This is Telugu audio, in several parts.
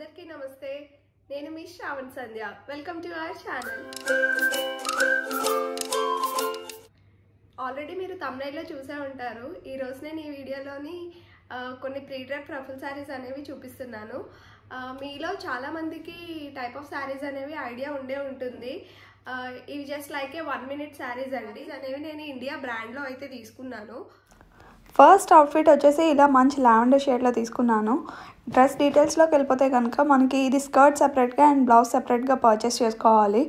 అందరికీ నమస్తే నేను మీ Shravan Sandhya welcome to our channel already మీరు తమిళలో చూసే ఉంటారు ఈరోజు నేను ఈ వీడియోలోని కొన్ని ప్రీడ్రెడ్ ప్రఫుల్ శారీస్ అనేవి చూపిస్తున్నాను మీలో చాలామందికి టైప్ ఆఫ్ శారీస్ అనేవి ఐడియా ఉండే ఉంటుంది ఇవి just like a one minute saris అండి అనేవి నేను ఇండియా బ్రాండ్లో అయితే తీసుకున్నాను ఫస్ట్ అవుట్ఫిట్ వచ్చేసి ఇలా మంచి లావెండర్ షేడ్లో తీసుకున్నాను డ్రెస్ డీటెయిల్స్లోకి వెళ్ళిపోతే కనుక మనకి ఇది స్కర్ట్ సెపరేట్గా అండ్ బ్లౌజ్ సెపరేట్గా పర్చేస్ చేసుకోవాలి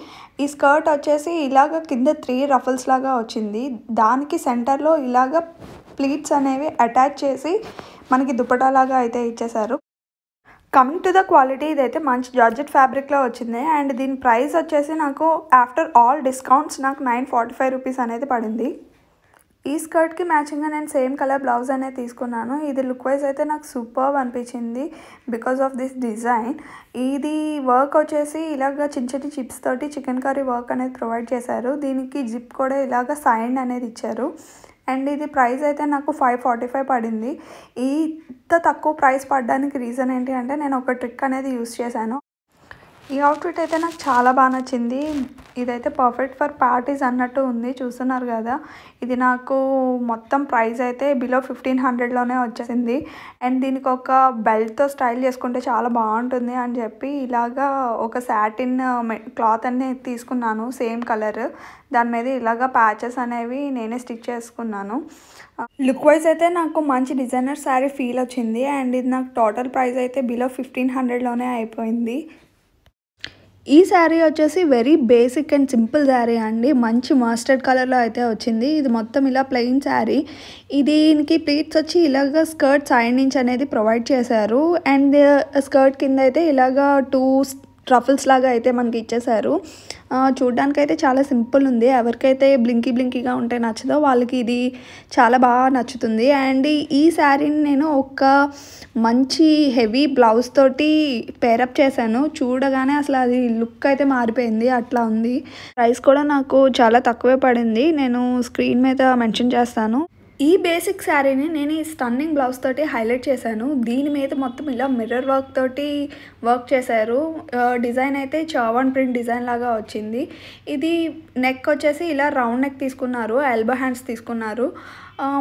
ఈ స్కర్ట్ వచ్చేసి ఇలాగ కింద త్రీ రఫల్స్ లాగా వచ్చింది దానికి సెంటర్లో ఇలాగ ప్లీట్స్ అనేవి అటాచ్ చేసి మనకి దుప్పటాలాగా అయితే ఇచ్చేశారు కమింగ్ టు ద క్వాలిటీ ఇదైతే మంచి జార్జెట్ ఫ్యాబ్రిక్లో వచ్చింది అండ్ దీని ప్రైస్ వచ్చేసి నాకు ఆఫ్టర్ ఆల్ డిస్కౌంట్స్ నాకు నైన్ ఫార్టీ ఫైవ్ రూపీస్ అనేది పడింది ఈ స్కర్ట్కి మ్యాచింగ్గా నేను సేమ్ కలర్ బ్లౌజ్ అనేది తీసుకున్నాను ఇది లుక్ వైజ్ అయితే నాకు సూపర్ అనిపించింది బికాస్ ఆఫ్ దిస్ డిజైన్ ఇది వర్క్ వచ్చేసి ఇలాగ చిన్న చిన్న చిప్స్ తోటి చికెన్ కర్రీ వర్క్ అనేది ప్రొవైడ్ చేశారు దీనికి జిప్ కూడా ఇలాగ సైండ్ అనేది ఇచ్చారు అండ్ ఇది ప్రైస్ అయితే నాకు ఫైవ్ ఫార్టీ ఫైవ్ పడింది ఇంత తక్కువ ప్రైస్ పడడానికి రీజన్ ఏంటి అంటే నేను ఒక ట్రిక్ అనేది యూస్ చేశాను ఈ అవుట్ఫిట్ అయితే నాకు చాలా బాగా నచ్చింది ఇదైతే పర్ఫెక్ట్ ఫర్ పార్టీస్ అన్నట్టు ఉంది చూస్తున్నారు కదా ఇది నాకు మొత్తం ప్రైస్ అయితే బిలో ఫిఫ్టీన్ హండ్రెడ్లోనే వచ్చేసింది అండ్ దీనికి ఒక బెల్ట్తో స్టైల్ చేసుకుంటే చాలా బాగుంటుంది అని చెప్పి ఇలాగా ఒక శాటిన్ క్లాత్ అన్ని తీసుకున్నాను సేమ్ కలర్ దాని మీద ఇలాగా ప్యాచెస్ అనేవి నేనే స్టిచ్ చేసుకున్నాను లుక్ వైజ్ అయితే నాకు మంచి డిజైనర్ శారీ ఫీల్ వచ్చింది అండ్ ఇది నాకు టోటల్ ప్రైస్ అయితే బిలో ఫిఫ్టీన్ హండ్రెడ్లోనే అయిపోయింది ఈ శారీ వచ్చేసి very basic and simple sari అండి మంచి మాస్టర్డ్ కలర్లో అయితే వచ్చింది ఇది మొత్తం ఇలా ప్లెయిన్ శారీ దీనికి ప్లీట్స్ వచ్చి ఇలాగ స్కర్ట్ సైడ్ నుంచి అనేది ప్రొవైడ్ చేశారు అండ్ స్కర్ట్ uh, కింద అయితే ఇలాగ టూ ట్రఫుల్స్ లాగా అయితే మనకి ఇచ్చేసారు చూడ్డానికైతే చాలా సింపుల్ ఉంది ఎవరికైతే బ్లింకీ బ్లింకీగా ఉంటే నచ్చదో వాళ్ళకి ఇది చాలా బాగా నచ్చుతుంది అండ్ ఈ శారీని నేను ఒక మంచి హెవీ బ్లౌజ్ తోటి పేరప్ చేశాను చూడగానే అసలు అది లుక్ అయితే మారిపోయింది అట్లా ఉంది ప్రైస్ కూడా నాకు చాలా తక్కువే పడింది నేను స్క్రీన్ మీద మెన్షన్ చేస్తాను ఈ బేసిక్ శారీని నేను ఈ స్టన్నింగ్ బ్లౌజ్ తోటి హైలైట్ చేశాను దీని మీద మొత్తం ఇలా మిర్రర్ వర్క్ తోటి వర్క్ చేశారు డిజైన్ అయితే చావన్ ప్రింట్ డిజైన్ లాగా వచ్చింది ఇది నెక్ వచ్చేసి ఇలా రౌండ్ నెక్ తీసుకున్నారు ఎల్బో హ్యాండ్స్ తీసుకున్నారు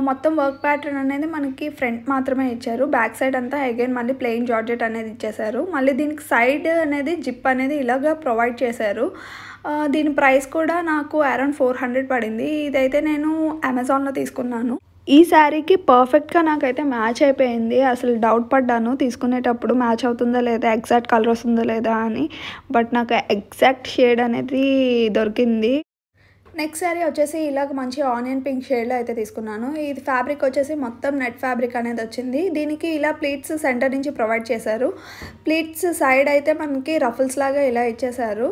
మొత్తం వర్క్ ప్యాటర్న్ అనేది మనకి ఫ్రంట్ మాత్రమే ఇచ్చారు బ్యాక్ సైడ్ అంతా అగైన్ మళ్ళీ ప్లెయిన్ జార్జెట్ అనేది ఇచ్చేసారు మళ్ళీ దీనికి సైడ్ అనేది జిప్ అనేది ఇలాగా ప్రొవైడ్ చేశారు దీని ప్రైస్ కూడా నాకు అరౌండ్ ఫోర్ హండ్రెడ్ పడింది ఇదైతే నేను అమెజాన్లో తీసుకున్నాను ఈ శారీకి పర్ఫెక్ట్గా నాకైతే మ్యాచ్ అయిపోయింది అసలు డౌట్ పడ్డాను తీసుకునేటప్పుడు మ్యాచ్ అవుతుందా లేదా ఎగ్జాక్ట్ కలర్ వస్తుందా లేదా అని బట్ నాకు ఎగ్జాక్ట్ షేడ్ అనేది దొరికింది నెక్స్ట్ శారీ వచ్చేసి ఇలాగ మంచి ఆనియన్ పింక్ షేడ్లో అయితే తీసుకున్నాను ఇది ఫ్యాబ్రిక్ వచ్చేసి మొత్తం నెట్ ఫ్యాబ్రిక్ అనేది వచ్చింది దీనికి ఇలా ప్లీట్స్ సెంటర్ నుంచి ప్రొవైడ్ చేశారు ప్లీట్స్ సైడ్ అయితే మనకి రఫుల్స్ లాగా ఇలా ఇచ్చేశారు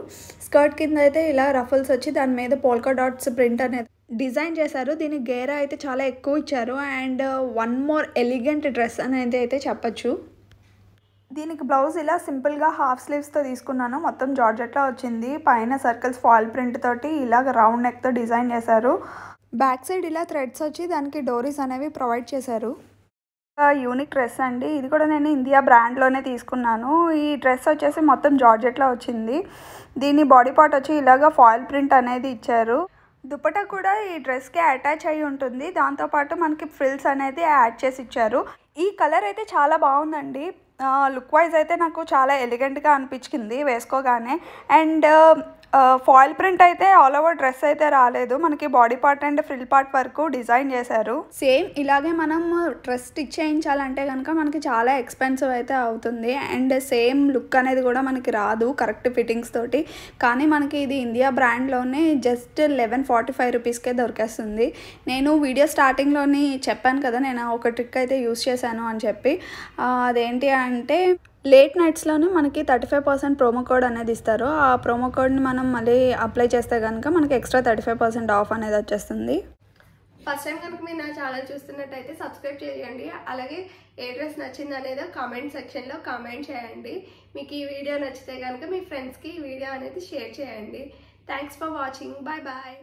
స్కర్ట్ కింద అయితే ఇలా రఫుల్స్ వచ్చి దాని మీద పోల్కా డాట్స్ ప్రింట్ అనేది డిజైన్ చేశారు దీని గేరా అయితే చాలా ఎక్కువ ఇచ్చారు and one more elegant dress అనేది అయితే చెప్పచ్చు దీనికి బ్లౌజ్ ఇలా సింపుల్గా హాఫ్ స్లీవ్స్తో తీసుకున్నాను మొత్తం జార్జెట్లా వచ్చింది పైన సర్కిల్స్ ఫాల్ ప్రింట్ తోటి ఇలా రౌండ్ నెక్తో డిజైన్ చేశారు బ్యాక్ సైడ్ ఇలా థ్రెడ్స్ వచ్చి దానికి డోరీస్ అనేవి ప్రొవైడ్ చేశారు యూనిక్ డ్రెస్ అండి ఇది కూడా నేను ఇండియా బ్రాండ్లోనే తీసుకున్నాను ఈ డ్రెస్ వచ్చేసి మొత్తం జార్జెట్లో వచ్చింది దీని బాడీ పార్ట్ వచ్చి ఇలాగ ఫాయిల్ ప్రింట్ అనేది ఇచ్చారు దుపట కూడా ఈ డ్రెస్కి అటాచ్ అయి ఉంటుంది దాంతోపాటు మనకి ఫ్రిల్స్ అనేది యాడ్ చేసి ఇచ్చారు ఈ కలర్ అయితే చాలా బాగుందండి లుక్ వైజ్ అయితే నాకు చాలా ఎలిగెంట్గా అనిపించింది వేసుకోగానే అండ్ ఫాయిల్ ప్రింట్ అయితే ఆల్ ఓవర్ డ్రెస్ అయితే రాలేదు మనకి body part and frill part వరకు డిజైన్ చేశారు సేమ్ ఇలాగే మనం డ్రెస్ స్టిచ్ చేయించాలంటే కనుక మనకి చాలా ఎక్స్పెన్సివ్ అయితే అవుతుంది అండ్ సేమ్ లుక్ అనేది కూడా మనకి రాదు కరెక్ట్ ఫిట్టింగ్స్ తోటి కానీ మనకి ఇది ఇండియా బ్రాండ్లోనే జస్ట్ లెవెన్ ఫార్టీ ఫైవ్ రూపీస్కే దొరికేస్తుంది నేను వీడియో స్టార్టింగ్లోని చెప్పాను కదా నేను ఒక ట్రిక్ అయితే యూస్ చేశాను అని చెప్పి అదేంటి అంటే లేట్ నైట్స్లోనే మనకి thirty five percent promo code అనేది ఇస్తారు ఆ ప్రోమో కోడ్ని మనం మళ్ళీ అప్లై చేస్తే కనుక మనకి extra thirty five percent off అనేది వచ్చేస్తుంది ఫస్ట్ టైం కనుక మీరు నా ఛానల్ చూస్తున్నట్టయితే సబ్స్క్రైబ్ చేయండి అలాగే ఏ డ్రెస్ నచ్చింది అనేది కామెంట్ సెక్షన్లో కామెంట్ చేయండి మీకు ఈ వీడియో నచ్చితే కనుక మీ ఫ్రెండ్స్కి ఈ వీడియో అనేది షేర్ చేయండి thanks for watching bye bye